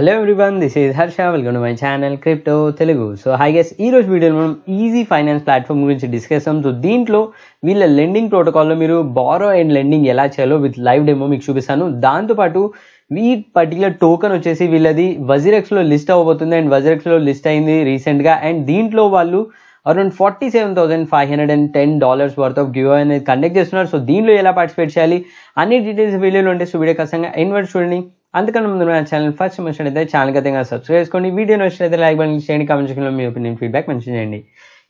Hello everyone this is Harsha welcome to my channel crypto Telugu so hi guys ఈ రోజు వీడియోలో మనం ఈజీ ఫైనాన్స్ ప్లాట్ఫామ్ గురించి డిస్కస్ చేస్తాం సో దీంట్లో వీళ్ళ లెండింగ్ ప్రోటోకాల్లో మీరు బారో అండ్ లెండింగ్ ఎలా చేయాలో విత్ లైవ్ డెమో మీకు చూపిస్తాను దాంతోపాటు ఈ పర్టికులర్ టోకెన్ వచ్చేసి వీళ్ళది వజిరెక్స్లో లిస్ట్ అవ్వబోతుంది అండ్ వజిరెక్స్లో లిస్ట్ అయింది రీసెంట్గా అండ్ దీంట్లో వాళ్ళు around forty seven thousand five hundred and ten dollars worth of give అనేది కండక్ట్ చేస్తున్నారు సో దీనిలో ఎలా పార్టిసిపేట్ చేయాలి అన్ని డీటెయిల్స్ వీడియోలో ఉంటే సో వీడియో ఖచ్చితంగా ఇన్వర్ట్ చూడండి అందుకని ముందు నా ఛానల్ ఫస్ట్ అయితే ఛానల్ గతంగా సబ్స్క్రైబ్ చేసుకోండి వీడియో నచ్చినట్లయితే లైక్ బటన్ చేయండి కామెంట్ సెక్షన్లో మీ ఒపీనియన్ ఫీడ్బ్యాక్ మెన్షన్ చేయండి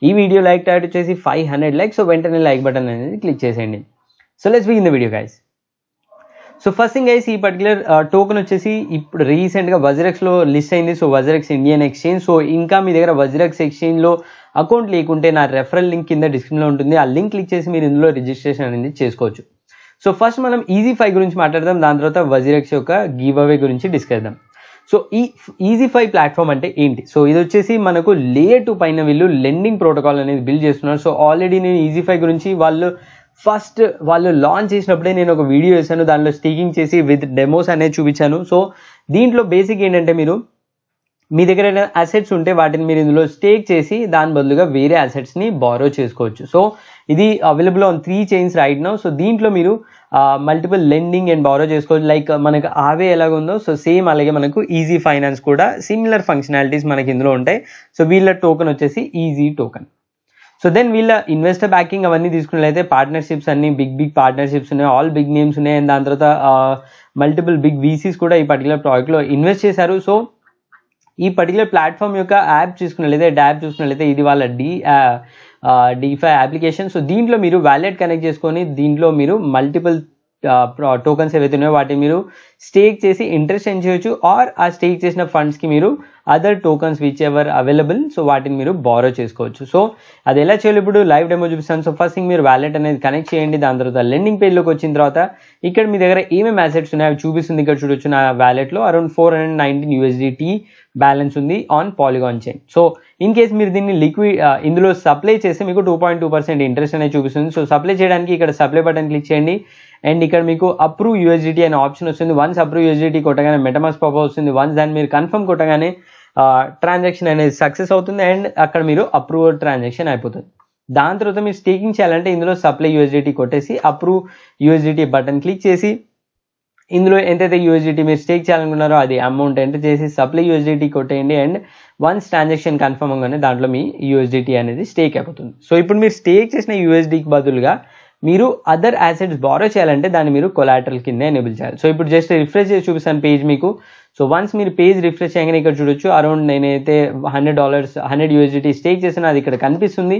ఈ వీడియో లైక్ టైట్ వచ్చేసి ఫైవ్ హండ్రెడ్ లైక్ సో వెంటనే లైక్ బటన్ అనేది క్లిక్ చేసేయండి so let's begin the video guys so first thing guys ఈ పర్టికులర్ టోకెన్ uh, వచ్చేసి ఇప్పుడు రీసెంట్గా వజ్రెక్స్లో లిస్ట్ అయింది so WazirX Indian exchange so ఇంకా మీ దగ్గర వజ్రెక్స్ ఎక్స్చేంజ్లో అకౌంట్ లేకుంటే నా రెఫరల్ లింక్ కింద డిస్క్రిప్షన్లో ఉంటుంది ఆ లింక్ క్లిక్ చేసి మీరు ఇందులో రిజిస్ట్రేషన్ అనేది చేసుకోవచ్చు సో ఫస్ట్ మనం ఈజీ ఫైవ్ గురించి మాట్లాడదాం దాని తర్వాత వజీరక్ష యొక్క గివ్ అవే గురించి డిస్కస్ చేద్దాం సో ఈ ఈజీ ఫైవ్ ప్లాట్ఫామ్ అంటే ఏంటి సో ఇది వచ్చేసి మనకు లేయర్ టూ పైన వీళ్ళు లెండింగ్ ప్రోటోకాల్ అనేది బిల్డ్ చేస్తున్నారు సో ఆల్రెడీ నేను ఈజీ ఫైవ్ గురించి వాళ్ళు ఫస్ట్ వాళ్ళు లాంచ్ చేసినప్పుడే నేను ఒక వీడియో వేశాను దానిలో స్టీకింగ్ చేసి విత్ డెమోస్ అనేది చూపించాను సో దీంట్లో బేసిక్ ఏంటంటే మీరు మీ దగ్గర అసెట్స్ ఉంటే వాటిని మీరు ఇందులో స్టేక్ చేసి దాని బదులుగా వేరే అసెట్స్ని బారో చేసుకోవచ్చు సో ఇది available on three chains right now so దీంట్లో మీరు మల్టిపుల్ లెండింగ్ అండ్ బారో చేసుకోవచ్చు లైక్ మనకు ఆవే ఎలాగుందో సో సేమ్ అలాగే మనకు ఈజీ ఫైనాన్స్ కూడా సిమిలర్ ఫంక్షనాలిటీస్ మనకి ఇందులో ఉంటాయి సో వీళ్ళ టోకెన్ వచ్చేసి ఈజీ టోకెన్ సో దెన్ వీళ్ళ ఇన్వెస్టర్ బ్యాకింగ్ అవన్నీ తీసుకున్నట్లయితే పార్ట్నర్షిప్స్ అన్ని బిగ్ బిగ్ పార్ట్నర్షిప్స్ ఉన్నాయి ఆల్ బిగ్ నేమ్స్ ఉన్నాయి అండ్ దాని తర్వాత మల్టిపుల్ బిగ్ వీసీస్ కూడా ఈ పర్టికులర్ ప్రాజెక్ట్లో ఇన్వెస్ట్ చేశారు సో ఈ పర్టికులర్ ప్లాట్ఫామ్ యొక్క యాప్ చూసుకున్నట్లయితే డ్యాప్ చూసుకున్నట్లయితే ఇది వాళ్ళ డి డిఫై అప్లికేషన్ సో దీంట్లో మీరు వ్యాలెట్ కనెక్ట్ చేసుకొని దీంట్లో మీరు మల్టిపుల్ టోకన్స్ ఏవైతే ఉన్నాయో వాటిని మీరు స్టేక్ చేసి ఇంట్రెస్ట్ ఎన్ ఆర్ ఆ స్టేక్ చేసిన ఫండ్స్కి మీరు other tokens which ever available so వాటిని మీరు బారో చేసుకోవచ్చు సో అది ఎలా చేయాలి ఇప్పుడు లైవ్ డెమో చూపిస్తాను సో ఫస్ట్ థింగ్ మీరు వ్యాలెట్ అనేది కనెక్ట్ చేయండి దాని తర్వాత లెండింగ్ పేజ్లోకి వచ్చిన తర్వాత ఇక్కడ మీ దగ్గర ఏమేమి e అసెట్స్ ఉన్నాయి అవి చూపిస్తుంది ఇక్కడ చూడొచ్చు నా వ్యాలెట్లో around four hundred nineteen balance ఉంది on polygon chain so in case మీరు దీన్ని లిక్విడ్ uh, ఇందులో సప్లై చేస్తే మీకు two point two percent interest అనేది చూపిస్తుంది సో సప్లై చేయడానికి ఇక్కడ సప్లై బటన్ క్లిక్ చేయండి అండ్ ఇక్కడ మీకు అప్రూవ్ యూఎస్డిటీ అనే ఆప్షన్ వస్తుంది వన్స్ అప్రూవ్ యూఎస్డిటీ కొట్టగానే మెటమాస్ పాప వస్తుంది వన్స్ దాన్ని మీరు కన్ఫర్మ్ కొట్టగానే ట్రాన్సాక్షన్ అనేది సక్సెస్ అవుతుంది అండ్ అక్కడ మీరు అప్రూవల్ ట్రాన్సాక్షన్ అయిపోతుంది దాని తర్వాత మీరు స్టేకింగ్ చేయాలంటే ఇందులో సప్లై యూఎస్డిటీ కొట్టేసి అప్రూవ్ యూఎస్డిటీ బటన్ క్లిక్ చేసి ఇందులో ఎంతైతే యూఎస్డిటీ మీరు స్టేక్ చేయాలనుకున్నారో అది అమౌంట్ ఎంటర్ చేసి సప్లై యూఎస్డిటీ కొట్టేయండి అండ్ వన్స్ ట్రాన్సాక్షన్ కన్ఫర్మ్ అవగానే దాంట్లో మీ యూఎస్డిటీ అనేది స్టేక్ అయిపోతుంది సో ఇప్పుడు మీరు స్టేక్ చేసిన యూఎస్డికి బదులుగా మీరు అదర్ యాసెట్స్ బారో చేయాలంటే దాన్ని మీరు కొలాటరల్ కింద ఎనేబుల్ చేయాలి సో ఇప్పుడు జస్ట్ రిఫ్రెష్ చేసి చూపిస్తాను పేజ్ మీకు సో వన్స్ మీరు పేజ్ రిఫ్రెష్ చేయగానే ఇక్కడ చూడొచ్చు అరౌండ్ నేనైతే hundred dollars hundred USDT stake చేసిన అది ఇక్కడ కనిపిస్తుంది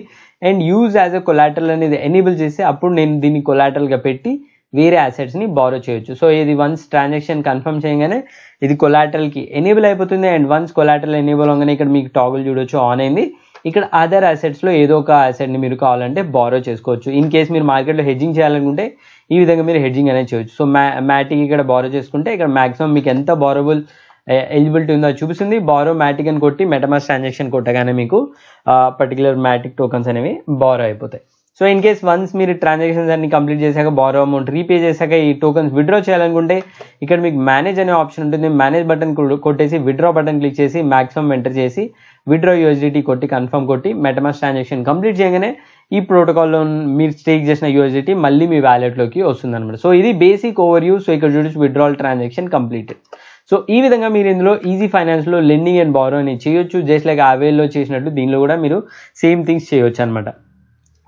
and use as a collateral అనేది ఎనేబుల్ చేస్తే అప్పుడు నేను దీన్ని కొలాటరల్గా పెట్టి వేరే అసెట్స్ని బారో చేయొచ్చు సో ఇది వన్స్ ట్రాన్సాక్షన్ కన్ఫర్మ్ చేయగానే ఇది కొలాటరల్కి ఎనేబుల్ అయిపోతుంది అండ్ వన్స్ కొలాటరల్ ఎనేబుల్ అవగానే ఇక్కడ మీకు టాగుల్ చూడొచ్చు ఆన్ అయింది ఇక్కడ అదర్ అసెట్స్లో ఏదో ఒక అసెట్ని మీరు కావాలంటే బారో చేసుకోవచ్చు ఇన్ కేస్ మీరు మార్కెట్లో హెడ్జింగ్ చేయాలనుకుంటే ఈ విధంగా మీరు హెడ్జింగ్ అనేది చేయొచ్చు సో మ్యా మ్యాటిక్ ఇక్కడ బారో చేసుకుంటే ఇక్కడ మాక్సిమం మీకు ఎంత బారోబుల్ ఎలిజిబిలిటీ eh, ఉందో చూపిస్తుంది బారో మ్యాటిక్ అని కొట్టి మెటమాస్ ట్రాన్సాక్షన్ కొట్టగానే మీకు పర్టికులర్ మ్యాటిక్ టోకన్స్ అనేవి బారో అయిపోతాయి సో ఇన్ కేస్ వన్స్ మీరు ట్రాన్సాక్షన్స్ అన్ని కంప్లీట్ చేశాక బారో అమౌంట్ రీపే చేశాక ఈ టోకన్స్ విడ్రా చేయాలనుకుంటే ఇక్కడ మీకు మేనేజ్ అనే ఆప్షన్ ఉంటుంది మేనేజ్ బటన్ కొట్టేసి విత్డ్రా బటన్ క్లిక్ చేసి మాక్సిమం ఎంటర్ చేసి విత్డ్రా యూఎస్డిటీ కొట్టి కన్ఫర్మ్ కొట్టి మెటమాస్ ట్రాన్సాక్షన్ కంప్లీట్ చేయగానే ఈ ప్రోటోకాల్లో మీరు స్టేక్ చేసిన యూఎస్డిటీ మళ్ళీ మీ వ్యాలెట్లోకి వస్తుంది అనమాట సో ఇది బేసిక్ ఓవర్ యూస్ సో ఇక్కడ చూడొచ్చు విడ్రాల్ ట్రాన్సాక్షన్ కంప్లీట్ సో ఈ విధంగా మీరు ఇందులో ఈజీ ఫైనాన్స్లో లెండింగ్ అండ్ బారో అని చేయొచ్చు జస్ట్ లైక్ ఆవేల్లో చేసినట్టు దీనిలో కూడా మీరు సేమ్ థింగ్స్ చేయొచ్చు అనమాట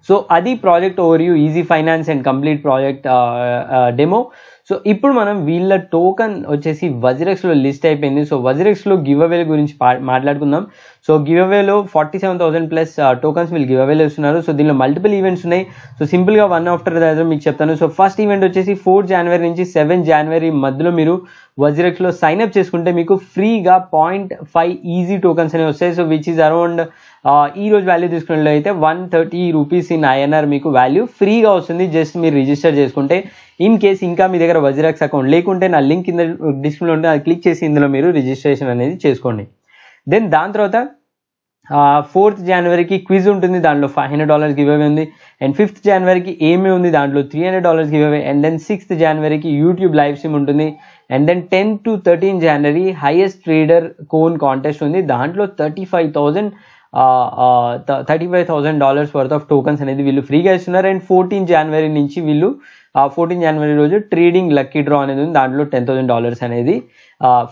So Adi project overview, easy finance and complete project uh, uh, demo. So ఇప్పుడు మనం వీళ్ళ టోకన్ వచ్చేసి వజ్రెక్స్లో లిస్ట్ అయిపోయింది సో వజ్రెక్స్లో గివ్ అవే గురించి మాట్లాడుకుందాం సో గివ్ అవేలో forty seven thousand plus tokens వీళ్ళు గివ్ అవేలు ఇస్తున్నారు సో దీనిలో మల్టిపుల్ ఈవెంట్స్ ఉన్నాయి సో సింపుల్గా వన్ ఆఫ్టర్ దాదాపు మీకు చెప్తాను సో ఫస్ట్ ఈవెంట్ వచ్చేసి ఫోర్ జనవరి నుంచి సెవెన్ జనవరి మధ్యలో మీరు వజ్రెక్స్లో సైన్ అప్ చేసుకుంటే మీకు ఫ్రీగా పాయింట్ ఫైవ్ ఈజీ టోకన్స్ అనేవి వస్తాయి సో విచ్ ఈజ్ అరౌండ్ ఈ రోజు వాల్యూ తీసుకున్నట్లు అయితే one thirty rupees in INR మీకు వాల్యూ ఫ్రీగా వస్తుంది జస్ట్ మీరు రిజిస్టర్ చేసుకుంటే ఇన్ కేస్ ఇంకా మీ దగ్గర ద్వారా వజిరాక్స్ అకౌంట్ లేకుంటే నా లింక్ కింద డిస్క్రిప్షన్లో ఉంటే అది క్లిక్ చేసి ఇందులో మీరు రిజిస్ట్రేషన్ అనేది చేసుకోండి దెన్ దాని తర్వాత ఫోర్త్ జనవరికి క్విజ్ ఉంటుంది దాంట్లో five hundred dollars giveaway ఉంది అండ్ ఫిఫ్త్ జనవరికి ఏమీ ఉంది దాంట్లో three hundred dollars giveaway and then sixth జనవరికి యూట్యూబ్ లైవ్ స్ట్రీమ్ ఉంటుంది and then ten to thirteen జనవరి హైయెస్ట్ ట్రేడర్ కోన్ కాంటెస్ట్ ఉంది దాంట్లో thirty five thousand thirty five thousand dollars worth of tokens అనేది వీళ్ళు ఫ్రీగా ఇస్తున్నారు అండ్ ఫోర్టీన్ జనవరి నుంచి వీళ్ళు ఫోర్టీన్ జనవరి రోజు ట్రేడింగ్ లక్కీ డ్రా అనేది ఉంది దాంట్లో టెన్ థౌసండ్ డాలర్స్ అనేది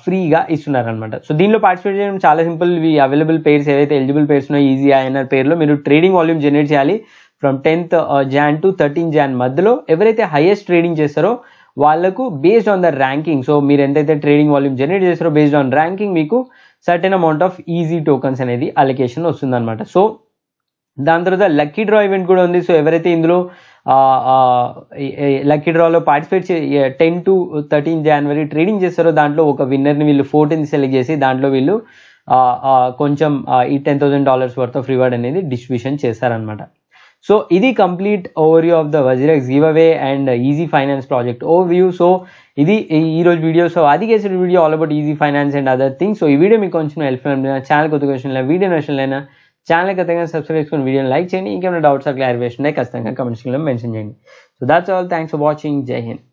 ఫ్రీగా ఇస్తున్నారనమాట సో దీనిలో పార్టిసిపేట్ చేయడం చాలా సింపుల్ ఈ అవైలబుల్ పేర్స్ ఏవైతే ఎలిజిబుల్ పేర్స్ ఉన్నాయో ఈజీ అయిన పేర్లో మీరు ట్రేడింగ్ వాల్యూమ్ జనరేట్ చేయాలి from tenth Jan to thirteen Jan మధ్యలో ఎవరైతే హైయెస్ట్ ట్రేడింగ్ చేస్తారో వాళ్ళకు based on the ranking so మీరు ఎంతైతే ట్రేడింగ్ వాల్యూమ్ జనరేట్ చేస్తారో బేస్డ్ ఆన్ ర్యాంకింగ్ మీకు certain amount of easy tokens అనేది అలొకేషన్ వస్తుందన్నమాట సో దాని తర్వాత లక్కీ డ్రా ఈవెంట్ కూడా ఉంది సో ఎవరైతే ఇందులో లక్కీ డ్రాలో పార్టిసిపేట్ టెన్ టు థర్టీన్ జనవరి ట్రేడింగ్ చేస్తారో దాంట్లో ఒక విన్నర్ని వీళ్ళు ఫోర్టీన్ సెలెక్ట్ చేసి దాంట్లో వీళ్ళు కొంచెం ఈ ten thousand dollars worth of reward అనేది డిస్ట్రిబ్యూషన్ చేస్తారనమాట సో ఇది complete view of the WazirX giveaway and easy finance project view so ఇది ఈ ఈరోజు వీడియో సో అది కేసిన video all about easy finance and other things so ఈ video మీకు కొంచెం హెల్ప్ఫుల్ ఛానల్ కొద్ది క్వశ్చన్ వీడియో లేదా ఛానల్ ఖచ్చితంగా సబ్స్క్రైబ్ చేసుకుని వీడియోని లైక్ చేయండి ఇంకేమైనా డౌట్స్ క్లారిఫికేషన్ ఖచ్చితంగా కమెంట్స్లో మెన్షన్ చేయండి so that's all thanks for watching జై హింద్